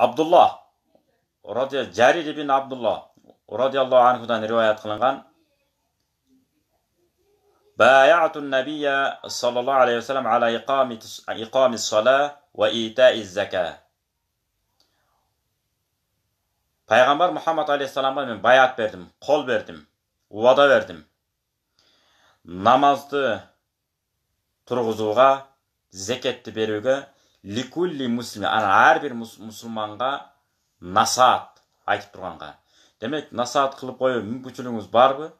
Abdullah radya ibn Abdullah radıyallahu anhudan rivayet kılınan Bayatun Nabiyye sallallahu aleyhi ve sellem ala ikami, ikami sala ve itai zeka. Peygamber Muhammed Aleyhisselam'a ben bayat verdim, kol verdim, uvada verdim. Namazdı turğuzuğa, zeketli berüge, ликулли муслим ана әрбір мұсылманға насаат айтып тұрғанға демек насаат қылып қою мүмкіншілігіңіз барбы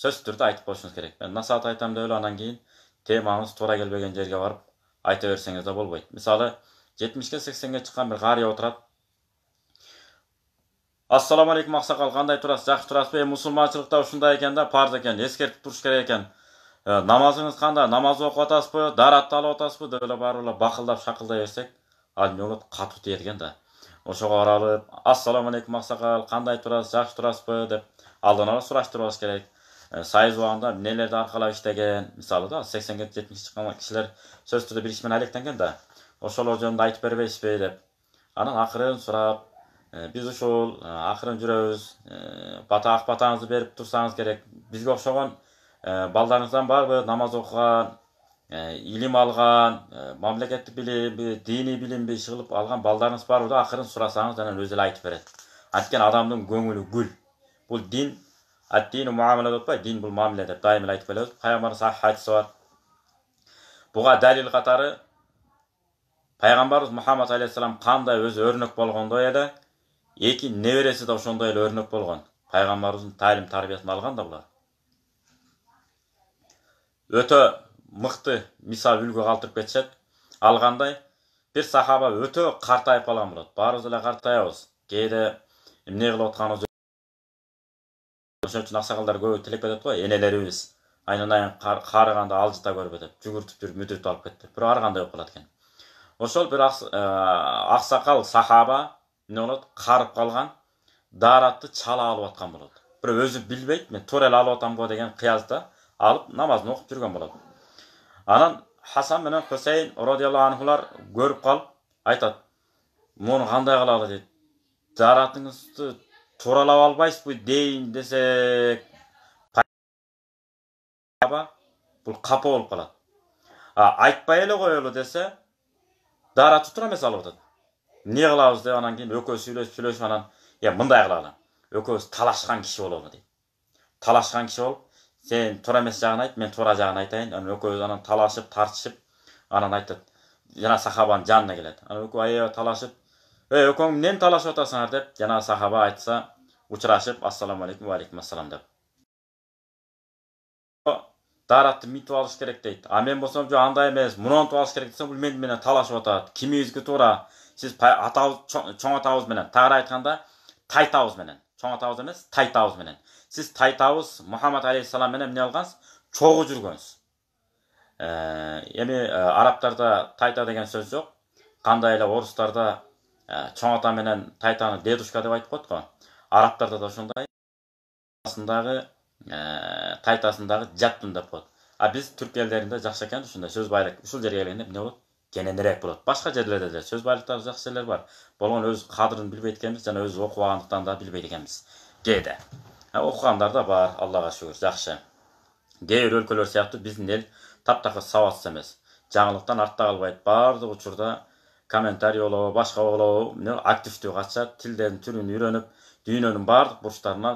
сөзсіз түрде айтып қойышыңыз керек мен насаат айтамын деп анан кейін темаңыз тура келбеген жерге барып айта берсеңіз де болмайды мысалы жетмишке сексенге шыққан бір қария отырады ассалаумағалейкум ақсақал қандай тұрасыз жақсы тұрасыз ба э, мұсылманшылықта ушундай екен да парыз екен ескертіп туруш керек екен Э, намазыңыз қандай намаз оқып жатасыз ба дарат алып жатасыз ба деп барып ыле бақылдап шақылдай берсек ал не болады қату тиеді да ошоға оралып ассалаумағалейкум ақсақал қандай тұрасыз жақсы тұрасыз ба деп алдын ала сұраштырбауыз керек э, сайыз убагында нелерді арқалап иштеген мысалы да сексенге жетимишке чыккан кишилер сөзсүз түрдө бир иш менен алектенген да ошолор жөнүндө айтып бе деп анан акырын сурап «Э, біз ушул ақырын жүрөбүз бата ак батаңызды берип турсаңыз керек бізге окшогон Э, балдарыңыздан барлығы намаз оқыған э, илім алған э, мамлекеттік білім діни білімге шығылып алған балдарыңыз бар да ақырын сұрасаңыз ана өзі айтып береді өйткені адамның көңілі гүл бұл дин әддин муамила деп па дин бұл мамиле деп дайым айтып келеміз пайғамбарымыз хадисі бар бұға дәлел қатары пайғамбарымыз мұхаммад алейхисалам қандай өзі өрнек болғандай еді екі немересі де ошондой эле өрнек болған пайғамбарымыздың тәлім тәрбиесін алған да бұлар өте мықты мисал үлгі қалдырып кетсек алғандай бір сахаба өте қартайып ә, қалған болады баарыбыз эле қартаябыз кээде эмне кылып атканыбыз ошон үчүн аксакалдар көбү тилеп кетет го энелерибиз айнанайын карыганда алжыта көрбө деп жүгүртүп жүрүп мүдүртүп алып кетти бирок ар кандай болуп калат экен ошол бир аксакал сахаба эмне болот карып калган дааратты чала алып аткан болот бирок өзү билбейт мен туура эле алып атам го деген кыязда алып намазын оқып жүрген болады анан хасан менен хусейн радиаллаху анхулар көріп қалып айтады мұны қандай қылады дейді жаратыңызды туралап албайсызбы дейін десек бұл қапа болып қалады а айтпай эле коелу десе дараты тұра эмес алып атат эмне кылабыз деп анан кийин экөөбүз сүйлөшүп сүйлөшүп анан э мындай кылалы экөөбүз талашкан киши бололу дейт талашкан киши болуп сен тура емес жағын айт мен тура жағын айтайын ана екеуі ана таласып тартысып анан айтады жаңағы сахабаның жанына келеді ана екеуі аябай таласып ей екеуің нені таласып отырсыңдар деп жаңағы сахаба айтса ұшырасып ассалаумағалейкум уағалейкум ассалам деп даратты митіп алыш керек дейді а мен болсам жоқ андай емес мұны алыш керек десем бұл менен таласып отырады кимеңізге тура сіз атауыз чоң атауызменен тағы айтқанда менен тоңатабыз емес тайтабыз менен сіз тайтабыз мұхаммад алейхисалам менен не кылгансыз чогуу жүргөнсүз эми арабтарда тайта деген сөз жок кандай эле орустарда чоң ата менен тайтаны дедушка деп айтып коет го арабтарда да ошондой асындагы тайтасындагы жаттын деп коет а биз түрк элдеринде жакшы экен ушундай сөз байлык ушул жерге келгенде эмне болот кененірек болады басқа жерлерде де сөз байлықтары жақсы жерлер бар бұның өз қадірін білмейді екенбіз және өз оқығандықтан да білмейді екенбіз деді ә, оқығандар да бар аллаға шүкір жақсы кейбір өлкелер сияқты біздің ел тап тақыр сауатсыз емес жаңалықтан артта қалмайды барлық учурда комментарий болобу башка болобу активдүү катышат тилдердин түрүн үйрөнүп дүйнөнүн баардык бурчтарына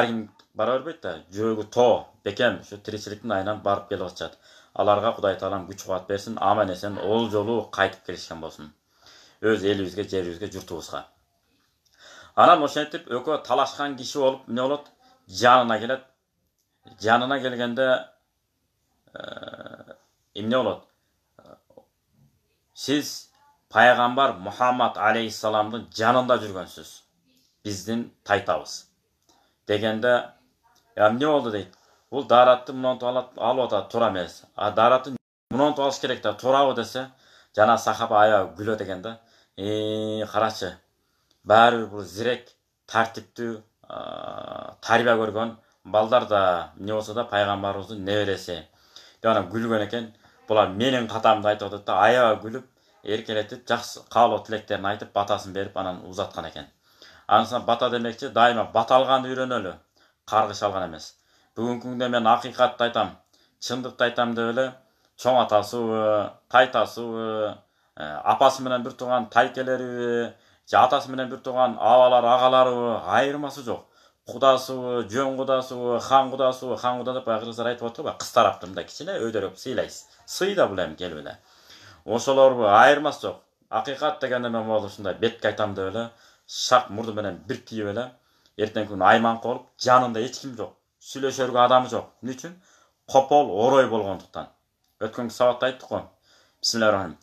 ар ким бара бербейт да жүрөгү тоо бекем ушу тиричиликтин айынан барып келип атышат аларга кудай таалам күч кубат берсин аман эсен ол жолу кайтып келишкен болсун өз элибизге жерибизге журтубузга анан ошентип экөө талашкан киши болуп эмне болот жанына келет жанына келгенде эмне болот сиз пайгамбар мухаммад алейхисаламдын жанында жүргөнсүз биздин тайтабыз дегенде эмне «Ә, болду дейт ол даратты мұнантып алып жатады тура емес а даратты мұнантып алыш керек да турабы десе жаңағы сахаба аяғы күледі екен да и қарашы бәрібір бұл зирек тәртіпті ә, тәрбие көрген балдар да не болса да пайғамбарымыздың немересі ана күлген екен бұлар менің қатарымды айтып отырды да аяғы күліп еркелетіп жақсы қалау тілектерін айтып батасын беріп анан ұзатқан екен анысына бата демекші дайыма бата алғанды үйренелі қарғыш алған емес бүгін күнде мен ақиқатты айтам, шындықты айтам деп эле чоң атасы тай тасыбы ә, апасы менен бир тууган тайкелериби же атасы менен бир тууган абалары агаларыбы айырмасы жок кудасыбы жөн кудасыбы хан кудасыбы хан куда деп баягы айтып атты го кыз тарапты мындай кичине өйдөрөөк сыйлайсыз сый да бул эми келип эле ошолорбу айырмасы жок акыйкат дегенде мен болду ушундай бетке айтам деп эле шак мурду менен бир тийип эле эртеңки күнү айманкы болуп жанында эч ким жок сүйлөшөргө адамы эмне үчүн копол орой болгондуктан өткөнкү сабакта айттык го бисмиллахи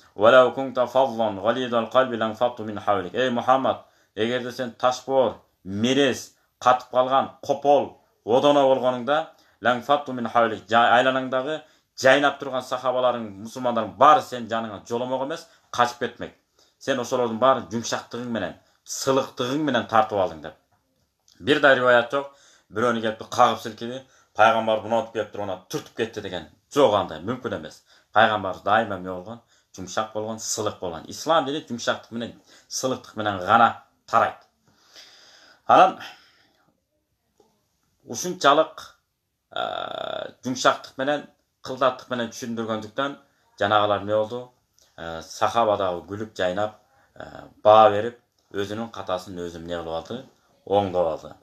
эй мухаммад эгерде сен боор мерез катып калган копол одоно болгонуңда айланаңдагы жайнап турган сахабаларың мусулмандардын баары сенин жаныңа жоломок эмес качып кетмек сен ошолордун баарын жумшактыгың менен сылыктыгың менен тартып алдың деп бир да рибаят жок біреуіне келіп қағып сілкеді пайғамбар ұнатып келіп тұр оны түртіп кетті деген жоқ андай мүмкін емес пайғамбар дайыма не болған жұмшақ болған сылық болған ислам дейді жұмшақтық менен менен ғана тарайды анан ушунчалык жұмшақтық менен қылдаттық менен түшүндүргөндүктөн жанагылар эмне болду жайнап баа беріп өзінің қатасын өзү эмне кылып алды оңдоп алды